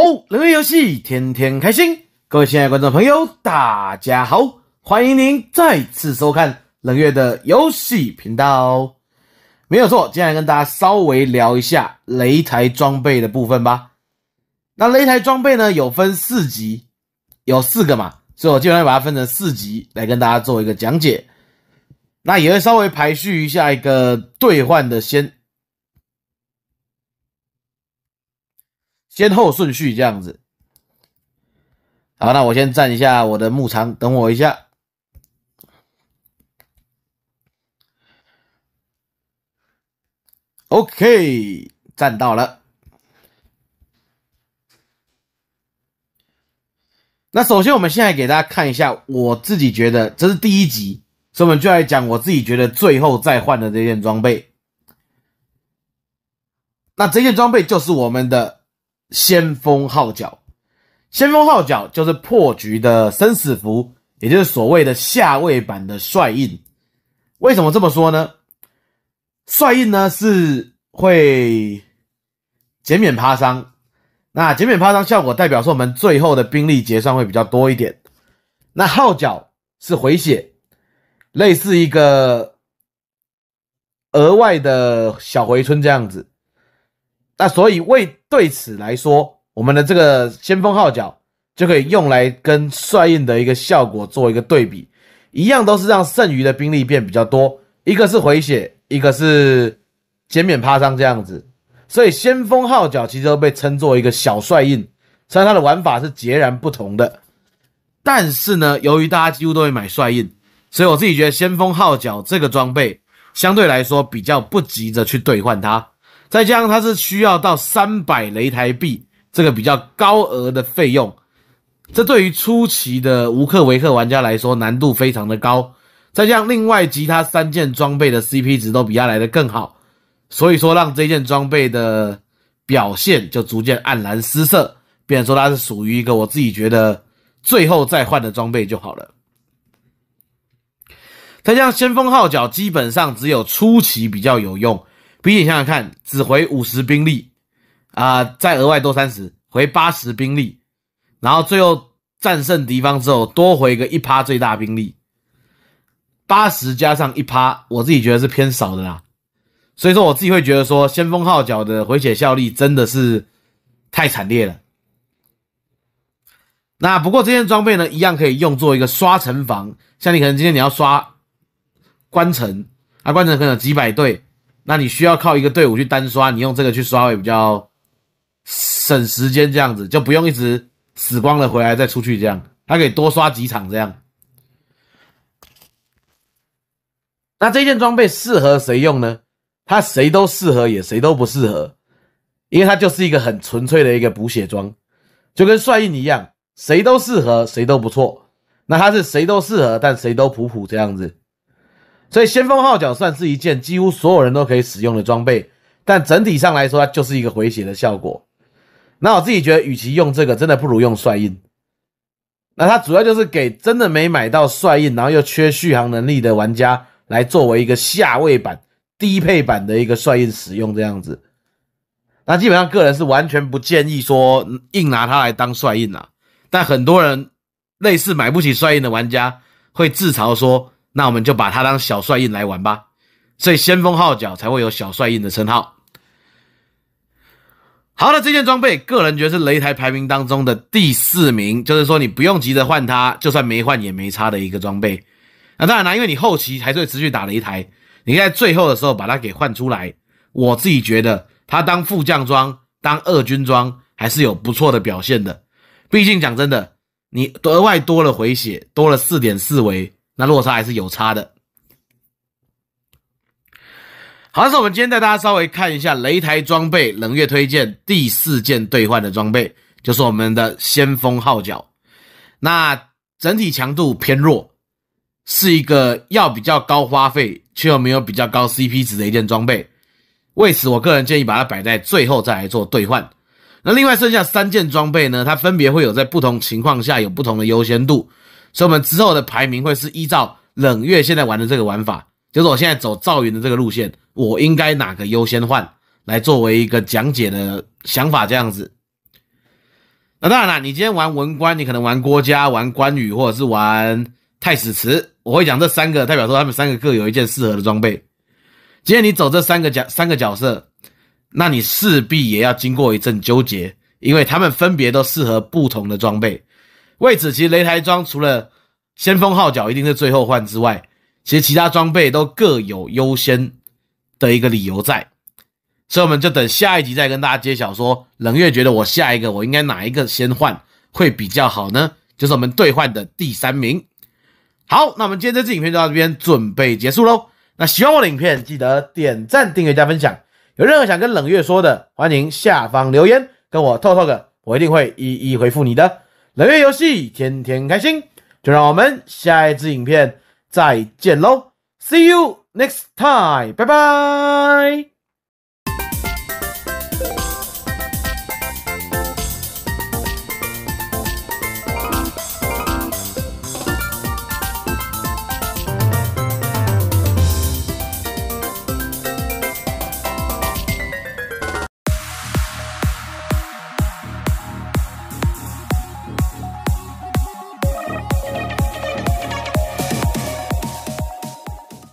哦，冷月游戏，天天开心。各位亲爱的观众朋友，大家好，欢迎您再次收看冷月的游戏频道。没有错，接下来跟大家稍微聊一下擂台装备的部分吧。那擂台装备呢，有分四级，有四个嘛，所以我今天会把它分成四级来跟大家做一个讲解。那也会稍微排序一下一个兑换的先。先后顺序这样子，好，那我先占一下我的牧场，等我一下。OK，站到了。那首先，我们现在给大家看一下，我自己觉得这是第一集，所以我们就来讲我自己觉得最后再换的这件装备。那这件装备就是我们的。先锋号角，先锋号角就是破局的生死符，也就是所谓的下位版的帅印。为什么这么说呢？帅印呢是会减免趴伤，那减免趴伤效果代表说我们最后的兵力结算会比较多一点。那号角是回血，类似一个额外的小回春这样子。那所以为对此来说，我们的这个先锋号角就可以用来跟帅印的一个效果做一个对比，一样都是让剩余的兵力变比较多，一个是回血，一个是减免趴伤这样子。所以先锋号角其实都被称作一个小帅印，虽然它的玩法是截然不同的，但是呢，由于大家几乎都会买帅印，所以我自己觉得先锋号角这个装备相对来说比较不急着去兑换它。再加上它是需要到三百雷台币这个比较高额的费用，这对于初期的无克维克玩家来说难度非常的高。再加上另外其他三件装备的 CP 值都比它来的更好，所以说让这件装备的表现就逐渐黯然失色，变说它是属于一个我自己觉得最后再换的装备就好了。再加上先锋号角基本上只有初期比较有用。比你想想看，只回五十兵力啊，再额外多三十，回八十兵力，然后最后战胜敌方之后，多回个一趴最大兵力，八十加上一趴，我自己觉得是偏少的啦。所以说，我自己会觉得说，先锋号角的回血效力真的是太惨烈了。那不过这件装备呢，一样可以用作一个刷城防，像你可能今天你要刷关城啊，关城可能几百队。那你需要靠一个队伍去单刷，你用这个去刷会比较省时间，这样子就不用一直死光了回来再出去这样，他可以多刷几场这样。那这件装备适合谁用呢？它谁都适合也谁都不适合，因为它就是一个很纯粹的一个补血装，就跟帅印一样，谁都适合谁都不错。那它是谁都适合，但谁都普普这样子。所以先锋号角算是一件几乎所有人都可以使用的装备，但整体上来说，它就是一个回血的效果。那我自己觉得，与其用这个，真的不如用帅印。那它主要就是给真的没买到帅印，然后又缺续航能力的玩家，来作为一个下位版、低配版的一个帅印使用这样子。那基本上个人是完全不建议说硬拿它来当帅印啊。但很多人类似买不起帅印的玩家，会自嘲说。那我们就把它当小帅印来玩吧，所以先锋号角才会有小帅印的称号。好了，这件装备个人觉得是擂台排名当中的第四名，就是说你不用急着换它，就算没换也没差的一个装备。那当然了，因为你后期还是会持续打擂台，你在最后的时候把它给换出来。我自己觉得它当副将装、当二军装还是有不错的表现的。毕竟讲真的，你额外多了回血，多了四点四维。那落差还是有差的。好，那我们今天带大家稍微看一下擂台装备冷月推荐第四件兑换的装备，就是我们的先锋号角。那整体强度偏弱，是一个要比较高花费却又没有比较高 CP 值的一件装备。为此，我个人建议把它摆在最后再来做兑换。那另外剩下三件装备呢，它分别会有在不同情况下有不同的优先度。所以，我们之后的排名会是依照冷月现在玩的这个玩法，就是我现在走赵云的这个路线，我应该哪个优先换，来作为一个讲解的想法这样子。那当然了，你今天玩文官，你可能玩郭嘉、玩关羽，或者是玩太史慈，我会讲这三个，代表说他们三个各有一件适合的装备。今天你走这三个角三个角色，那你势必也要经过一阵纠结，因为他们分别都适合不同的装备。为此，其实擂台装除了先锋号角一定是最后换之外，其实其他装备都各有优先的一个理由在。所以我们就等下一集再跟大家揭晓，说冷月觉得我下一个我应该哪一个先换会比较好呢？就是我们兑换的第三名。好，那我们今天这支影片就到这边准备结束喽。那喜欢我的影片记得点赞、订阅、加分享。有任何想跟冷月说的，欢迎下方留言跟我透透个，我一定会一一回复你的。来越游戏，天天开心，就让我们下一支影片再见喽，See you next time，拜拜。